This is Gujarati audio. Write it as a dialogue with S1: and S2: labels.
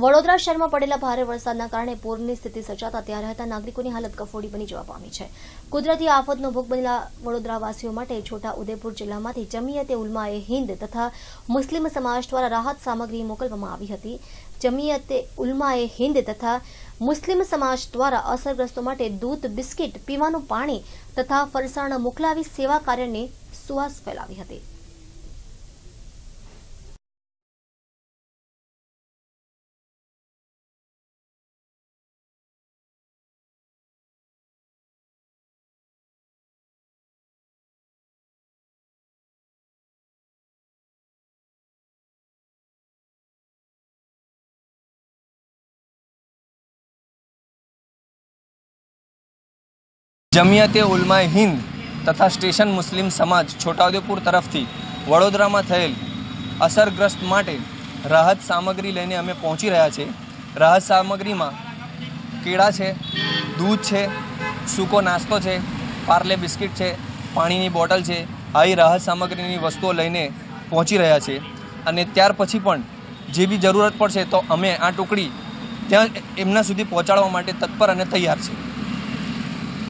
S1: વડોદરા શહેરમાં પડેલા ભારે વરસાદના કારણે પૂરની સ્થિતિ સર્જાતા ત્યાં રહેતા નાગરિકોની હાલત કફોડી બની જવા પામી છે કુદરતી આફતનો ભોગ બનેલા વડોદરાવાસીઓ માટે છોટા ઉદેપુર જિલ્લામાંથી જમીયતે ઉલમાએ હિન્દ તથા મુસ્લિમ સમાજ દ્વારા રાહત સામગ્રી મોકલવામાં આવી હતી જમીયતે ઉલમાએ હિન્દ તથા મુસ્લિમ સમાજ દ્વારા અસરગ્રસ્તો માટે દૂધ બિસ્કિટ પીવાનું પાણી તથા ફરસાણ મોકલાવી સેવા કાર્યની સુવાસ ફેલાવી
S2: હતી
S3: જમિયાતે ઉલમાએ હિન્દ તથા સ્ટેશન મુસ્લિમ સમાજ છોટાઉદેપુર
S4: તરફથી વડોદરામાં થયેલ અસરગ્રસ્ત માટે રાહત સામગ્રી લઈને અમે પહોંચી રહ્યા છે રાહત સામગ્રીમાં કેળા છે દૂધ છે સૂકો નાસ્તો છે પાર્લે બિસ્કિટ છે પાણીની બોટલ છે આવી રાહત સામગ્રીની વસ્તુઓ લઈને પહોંચી રહ્યા છે અને ત્યાર પછી પણ જે બી જરૂરત પડશે તો અમે આ ટુકડી ત્યાં એમના સુધી પહોંચાડવા માટે તત્પર અને તૈયાર છે